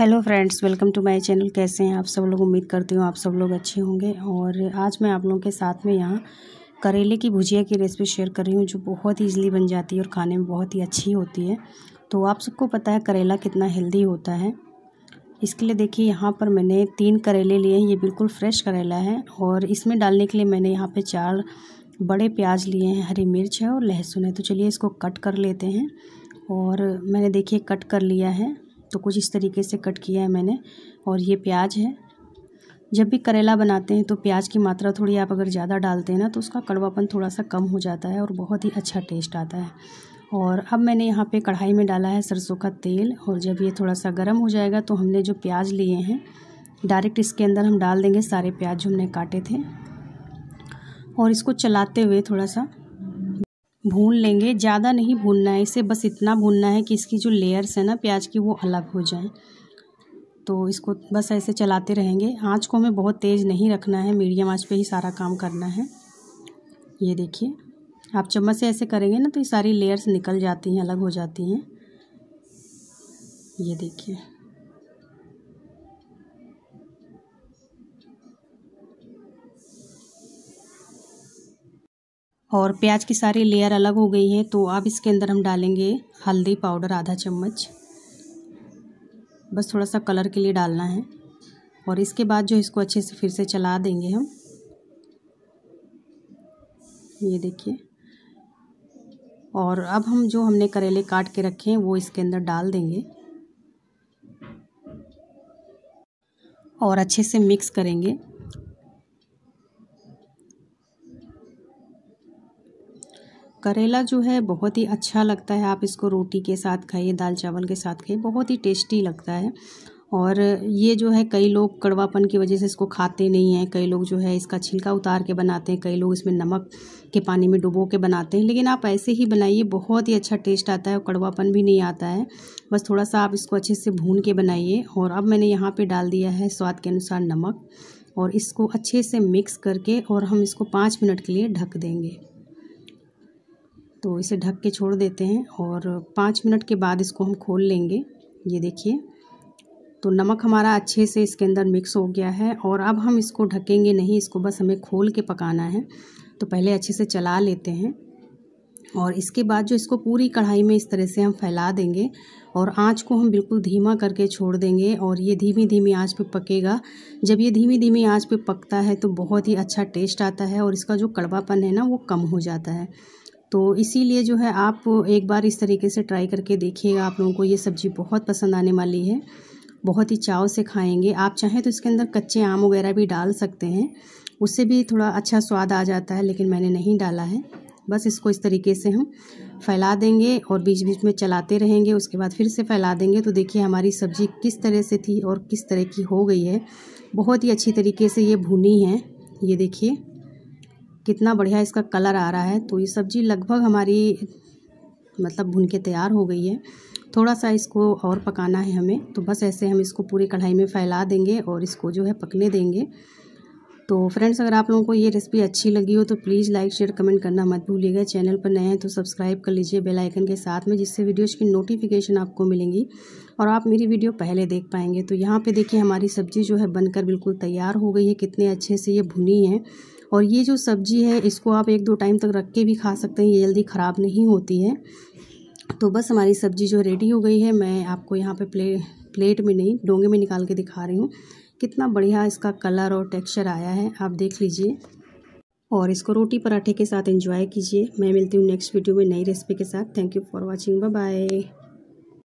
hello friends welcome to my channel कैसे हैं आप सब लोग उम्मीद करती हूँ आप सब लोग अच्छे होंगे और आज मैं आप लोगों के साथ में यहाँ करेले की भुजिया की रेसिपी शेयर कर रही हूँ जो बहुत ही ईजिली बन जाती है और खाने में बहुत ही अच्छी होती है तो आप सबको पता है करेला कितना हेल्दी होता है इसके लिए देखिए यहाँ पर मैंने तीन करेले लिए हैं ये बिल्कुल फ्रेश करेला है और इसमें डालने के लिए मैंने यहाँ पर चार बड़े प्याज लिए हैं हरी मिर्च है और लहसुन है तो चलिए इसको कट कर लेते हैं और मैंने देखिए कट कर लिया है तो कुछ इस तरीके से कट किया है मैंने और ये प्याज है जब भी करेला बनाते हैं तो प्याज की मात्रा थोड़ी आप अगर ज़्यादा डालते हैं ना तो उसका कड़वापन थोड़ा सा कम हो जाता है और बहुत ही अच्छा टेस्ट आता है और अब मैंने यहाँ पे कढ़ाई में डाला है सरसों का तेल और जब ये थोड़ा सा गर्म हो जाएगा तो हमने जो प्याज लिए हैं डायरेक्ट इसके अंदर हम डाल देंगे सारे प्याज जो हमने काटे थे और इसको चलाते हुए थोड़ा सा भून लेंगे ज़्यादा नहीं भूनना है इसे बस इतना भूनना है कि इसकी जो लेयर्स है ना प्याज की वो अलग हो जाए तो इसको बस ऐसे चलाते रहेंगे आँच को हमें बहुत तेज़ नहीं रखना है मीडियम आँच पर ही सारा काम करना है ये देखिए आप चम्मच से ऐसे करेंगे ना तो ये सारी लेयर्स निकल जाती हैं अलग हो जाती हैं ये देखिए और प्याज की सारी लेयर अलग हो गई है तो अब इसके अंदर हम डालेंगे हल्दी पाउडर आधा चम्मच बस थोड़ा सा कलर के लिए डालना है और इसके बाद जो इसको अच्छे से फिर से चला देंगे हम ये देखिए और अब हम जो हमने करेले काट के रखे हैं वो इसके अंदर डाल देंगे और अच्छे से मिक्स करेंगे करेला जो है बहुत ही अच्छा लगता है आप इसको रोटी के साथ खाइए दाल चावल के साथ खाइए बहुत ही टेस्टी लगता है और ये जो है कई लोग कड़वापन की वजह से इसको खाते नहीं हैं कई लोग जो है इसका छिलका उतार के बनाते हैं कई लोग इसमें नमक के पानी में डुबो के बनाते हैं लेकिन आप ऐसे ही बनाइए बहुत ही अच्छा टेस्ट आता है और कड़वापन भी नहीं आता है बस थोड़ा सा आप इसको अच्छे से भून के बनाइए और अब मैंने यहाँ पर डाल दिया है स्वाद के अनुसार नमक और इसको अच्छे से मिक्स करके और हम इसको पाँच मिनट के लिए ढक देंगे तो इसे ढक के छोड़ देते हैं और पाँच मिनट के बाद इसको हम खोल लेंगे ये देखिए तो नमक हमारा अच्छे से इसके अंदर मिक्स हो गया है और अब हम इसको ढकेंगे नहीं इसको बस हमें खोल के पकाना है तो पहले अच्छे से चला लेते हैं और इसके बाद जो इसको पूरी कढ़ाई में इस तरह से हम फैला देंगे और आंच को हम बिल्कुल धीमा करके छोड़ देंगे और ये धीमी धीमी आंच पे पकेगा जब ये धीमी धीमी आंच पे पकता है तो बहुत ही अच्छा टेस्ट आता है और इसका जो कड़वापन है ना वो कम हो जाता है तो इसीलिए जो है आप एक बार इस तरीके से ट्राई करके देखिएगा आप लोगों को ये सब्ज़ी बहुत पसंद आने वाली है बहुत ही चाव से खाएंगे आप चाहें तो इसके अंदर कच्चे आम वगैरह भी डाल सकते हैं उससे भी थोड़ा अच्छा स्वाद आ जाता है लेकिन मैंने नहीं डाला है बस इसको इस तरीके से हम फैला देंगे और बीच बीच में चलाते रहेंगे उसके बाद फिर से फैला देंगे तो देखिए हमारी सब्ज़ी किस तरह से थी और किस तरह की हो गई है बहुत ही अच्छी तरीके से ये भुनी है ये देखिए कितना बढ़िया इसका कलर आ रहा है तो ये सब्ज़ी लगभग हमारी मतलब भुन के तैयार हो गई है थोड़ा सा इसको और पकाना है हमें तो बस ऐसे हम इसको पूरी कढ़ाई में फैला देंगे और इसको जो है पकने देंगे तो फ्रेंड्स अगर आप लोगों को ये रेसिपी अच्छी लगी हो तो प्लीज़ लाइक शेयर कमेंट करना मत भूलिएगा चैनल पर नए हैं तो सब्सक्राइब कर लीजिए बेल आइकन के साथ में जिससे वीडियोज़ की नोटिफिकेशन आपको मिलेंगी और आप मेरी वीडियो पहले देख पाएंगे तो यहाँ पे देखिए हमारी सब्ज़ी जो है बनकर बिल्कुल तैयार हो गई है कितने अच्छे से ये भुनी है और ये जो सब्ज़ी है इसको आप एक दो टाइम तक रख के भी खा सकते हैं ये जल्दी ख़राब नहीं होती है तो बस हमारी सब्ज़ी जो रेडी हो गई है मैं आपको यहाँ पे प्ले प्लेट में नहीं डोंगे में निकाल के दिखा रही हूँ कितना बढ़िया इसका कलर और टेक्सचर आया है आप देख लीजिए और इसको रोटी पराठे के साथ एंजॉय कीजिए मैं मिलती हूँ नेक्स्ट वीडियो में नई रेसिपी के साथ thank you for watching bye